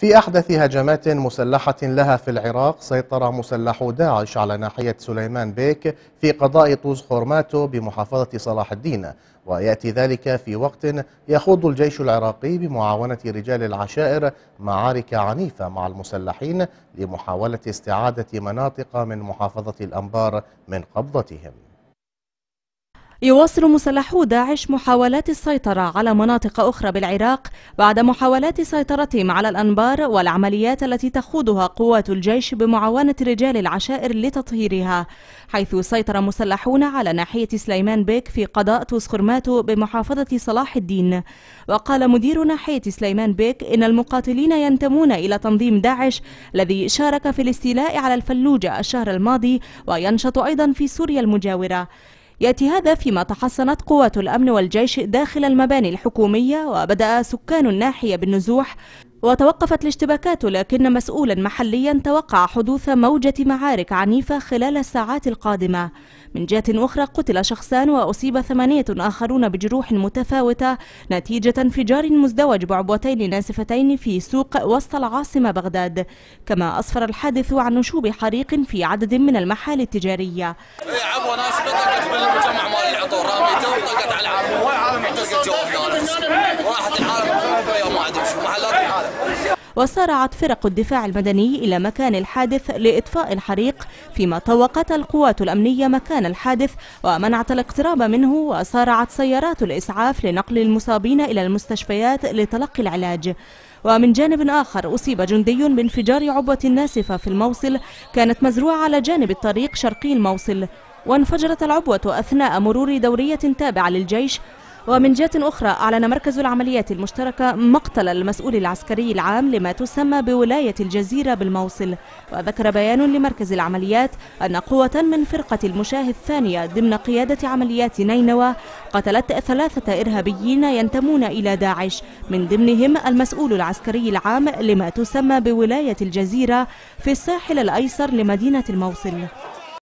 في أحدث هجمات مسلحة لها في العراق سيطر مسلحو داعش على ناحية سليمان بيك في قضاء طوز خورماتو بمحافظة صلاح الدين ويأتي ذلك في وقت يخوض الجيش العراقي بمعاونة رجال العشائر معارك عنيفة مع المسلحين لمحاولة استعادة مناطق من محافظة الأنبار من قبضتهم يواصل مسلحو داعش محاولات السيطرة على مناطق أخرى بالعراق بعد محاولات سيطرتهم على الأنبار والعمليات التي تخوضها قوات الجيش بمعاونة رجال العشائر لتطهيرها حيث سيطر مسلحون على ناحية سليمان بيك في قضاء توسخرماتو بمحافظة صلاح الدين وقال مدير ناحية سليمان بيك إن المقاتلين ينتمون إلى تنظيم داعش الذي شارك في الاستيلاء على الفلوجة الشهر الماضي وينشط أيضا في سوريا المجاورة يأتي هذا فيما تحصنت قوات الأمن والجيش داخل المباني الحكومية وبدأ سكان الناحية بالنزوح وتوقفت الاشتباكات لكن مسؤولا محليا توقع حدوث موجة معارك عنيفة خلال الساعات القادمة من جهة أخرى قتل شخصان وأصيب ثمانية آخرون بجروح متفاوتة نتيجة انفجار مزدوج بعبوتين ناسفتين في سوق وسط العاصمة بغداد كما أسفر الحادث عن نشوب حريق في عدد من المحال التجارية العطور وسارعت فرق الدفاع المدني إلى مكان الحادث لإطفاء الحريق فيما طوقت القوات الأمنية مكان الحادث ومنعت الاقتراب منه وسارعت سيارات الإسعاف لنقل المصابين إلى المستشفيات لتلقي العلاج ومن جانب آخر أصيب جندي بانفجار عبوة ناسفة في الموصل كانت مزروعة على جانب الطريق شرقي الموصل وانفجرت العبوة أثناء مرور دورية تابعة للجيش ومن جهة أخرى أعلن مركز العمليات المشتركة مقتل المسؤول العسكري العام لما تسمى بولاية الجزيرة بالموصل وذكر بيان لمركز العمليات أن قوة من فرقة المشاه الثانية ضمن قيادة عمليات نينوى قتلت ثلاثة إرهابيين ينتمون إلى داعش من ضمنهم المسؤول العسكري العام لما تسمى بولاية الجزيرة في الساحل الأيسر لمدينة الموصل